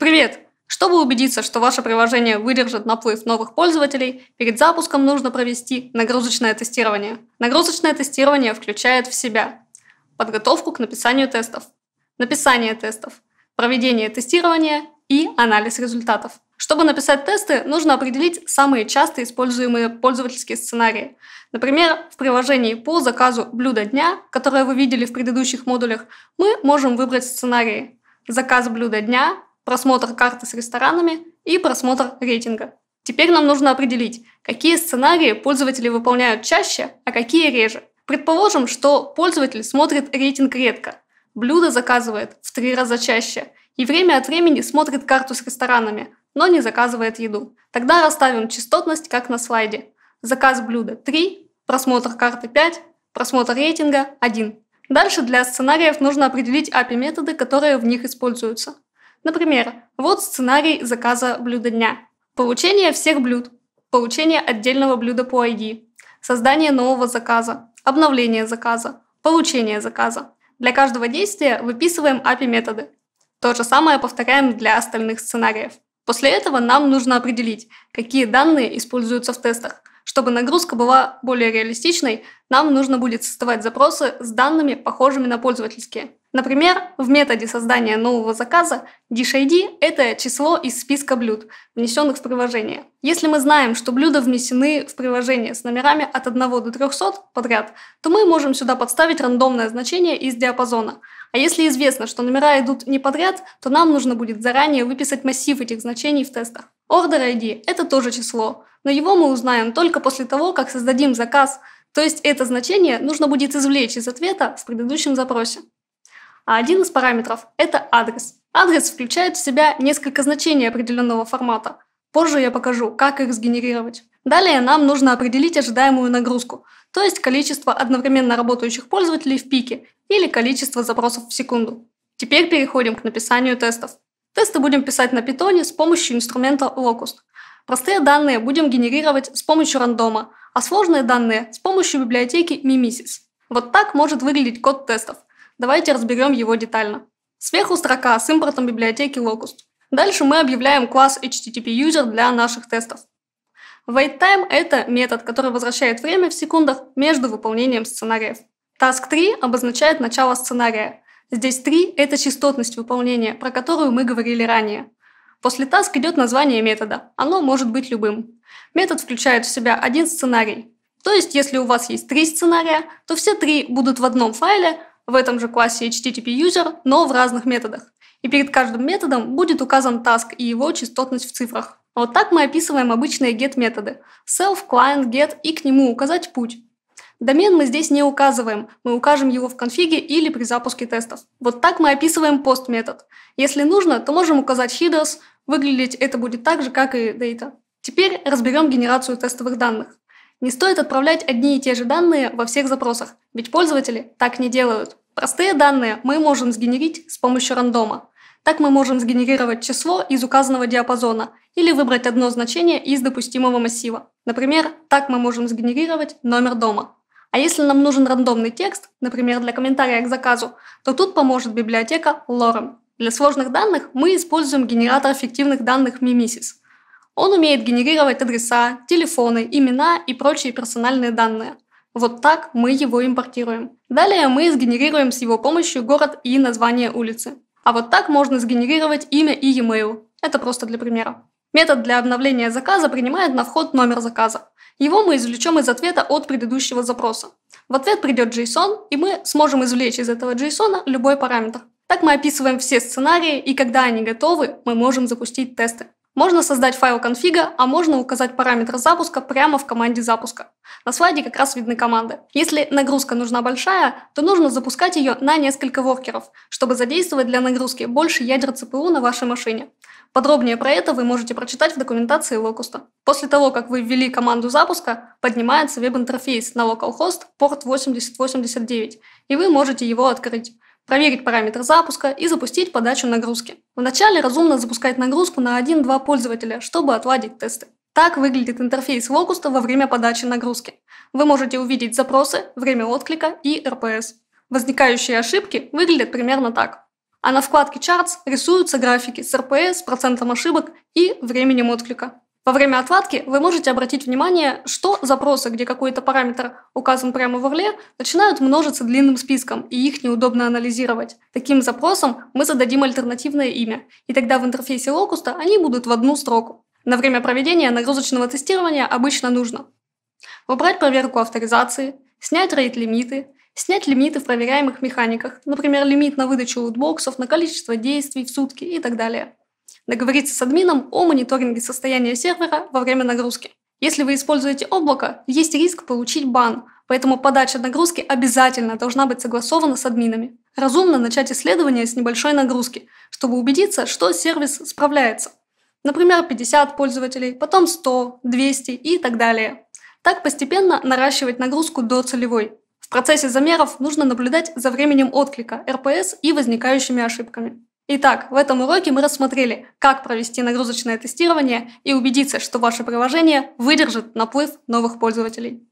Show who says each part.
Speaker 1: Привет! Чтобы убедиться, что ваше приложение выдержит наплыв новых пользователей, перед запуском нужно провести нагрузочное тестирование. Нагрузочное тестирование включает в себя подготовку к написанию тестов, написание тестов, проведение тестирования и анализ результатов. Чтобы написать тесты, нужно определить самые часто используемые пользовательские сценарии. Например, в приложении по заказу блюда дня, которое вы видели в предыдущих модулях, мы можем выбрать сценарии заказ блюда дня, просмотр карты с ресторанами и просмотр рейтинга. Теперь нам нужно определить, какие сценарии пользователи выполняют чаще, а какие реже. Предположим, что пользователь смотрит рейтинг редко, блюдо заказывает в три раза чаще и время от времени смотрит карту с ресторанами, но не заказывает еду. Тогда расставим частотность как на слайде. Заказ блюда 3, просмотр карты 5, просмотр рейтинга 1. Дальше для сценариев нужно определить API-методы, которые в них используются. Например, вот сценарий заказа блюда дня. Получение всех блюд. Получение отдельного блюда по ID. Создание нового заказа. Обновление заказа. Получение заказа. Для каждого действия выписываем API-методы. То же самое повторяем для остальных сценариев. После этого нам нужно определить, какие данные используются в тестах – чтобы нагрузка была более реалистичной, нам нужно будет создавать запросы с данными, похожими на пользовательские. Например, в методе создания нового заказа DishID – это число из списка блюд, внесенных в приложение. Если мы знаем, что блюда внесены в приложение с номерами от 1 до 300 подряд, то мы можем сюда подставить рандомное значение из диапазона. А если известно, что номера идут не подряд, то нам нужно будет заранее выписать массив этих значений в тестах. Order ID – это тоже число, но его мы узнаем только после того, как создадим заказ, то есть это значение нужно будет извлечь из ответа в предыдущем запросе. А один из параметров – это адрес. Адрес включает в себя несколько значений определенного формата. Позже я покажу, как их сгенерировать. Далее нам нужно определить ожидаемую нагрузку, то есть количество одновременно работающих пользователей в пике или количество запросов в секунду. Теперь переходим к написанию тестов. Тесты будем писать на питоне с помощью инструмента Locust. Простые данные будем генерировать с помощью рандома, а сложные данные с помощью библиотеки Mimesis. Вот так может выглядеть код тестов. Давайте разберем его детально. Сверху строка с импортом библиотеки Locust. Дальше мы объявляем класс HTTP-user для наших тестов. WaitTime – это метод, который возвращает время в секундах между выполнением сценариев. Task 3 обозначает начало сценария. Здесь три – это частотность выполнения, про которую мы говорили ранее. После task идет название метода. Оно может быть любым. Метод включает в себя один сценарий. То есть, если у вас есть три сценария, то все три будут в одном файле, в этом же классе HTTP User, но в разных методах. И перед каждым методом будет указан task и его частотность в цифрах. Вот так мы описываем обычные get-методы – self, client, get и к нему указать путь. Домен мы здесь не указываем, мы укажем его в конфиге или при запуске тестов. Вот так мы описываем пост метод. Если нужно, то можем указать headers, выглядеть это будет так же, как и data. Теперь разберем генерацию тестовых данных. Не стоит отправлять одни и те же данные во всех запросах, ведь пользователи так не делают. Простые данные мы можем сгенерить с помощью рандома. Так мы можем сгенерировать число из указанного диапазона или выбрать одно значение из допустимого массива. Например, так мы можем сгенерировать номер дома. А если нам нужен рандомный текст, например, для комментария к заказу, то тут поможет библиотека Lorem. Для сложных данных мы используем генератор фиктивных данных Mimesis. Он умеет генерировать адреса, телефоны, имена и прочие персональные данные. Вот так мы его импортируем. Далее мы сгенерируем с его помощью город и название улицы. А вот так можно сгенерировать имя и e-mail. Это просто для примера. Метод для обновления заказа принимает на вход номер заказа. Его мы извлечем из ответа от предыдущего запроса. В ответ придет JSON, и мы сможем извлечь из этого JSON любой параметр. Так мы описываем все сценарии, и когда они готовы, мы можем запустить тесты. Можно создать файл конфига, а можно указать параметр запуска прямо в команде запуска. На слайде как раз видны команды. Если нагрузка нужна большая, то нужно запускать ее на несколько воркеров, чтобы задействовать для нагрузки больше ядер ЦПУ на вашей машине. Подробнее про это вы можете прочитать в документации локуста. После того, как вы ввели команду запуска, поднимается веб-интерфейс на localhost порт 8089, и вы можете его открыть проверить параметр запуска и запустить подачу нагрузки. Вначале разумно запускать нагрузку на 1-2 пользователя, чтобы отладить тесты. Так выглядит интерфейс Локуста во время подачи нагрузки. Вы можете увидеть запросы, время отклика и RPS. Возникающие ошибки выглядят примерно так. А на вкладке Charts рисуются графики с RPS, процентом ошибок и временем отклика. Во время отладки вы можете обратить внимание, что запросы, где какой-то параметр указан прямо в Орле, начинают множиться длинным списком, и их неудобно анализировать. Таким запросам мы зададим альтернативное имя, и тогда в интерфейсе локуста они будут в одну строку. На время проведения нагрузочного тестирования обычно нужно выбрать проверку авторизации, снять рейд-лимиты, снять лимиты в проверяемых механиках, например, лимит на выдачу лутбоксов, на количество действий в сутки и так далее – договориться с админом о мониторинге состояния сервера во время нагрузки. Если вы используете облако, есть риск получить бан, поэтому подача нагрузки обязательно должна быть согласована с админами. Разумно начать исследование с небольшой нагрузки, чтобы убедиться, что сервис справляется. Например, 50 пользователей, потом 100, 200 и так далее. Так постепенно наращивать нагрузку до целевой. В процессе замеров нужно наблюдать за временем отклика, РПС и возникающими ошибками. Итак, в этом уроке мы рассмотрели, как провести нагрузочное тестирование и убедиться, что ваше приложение выдержит наплыв новых пользователей.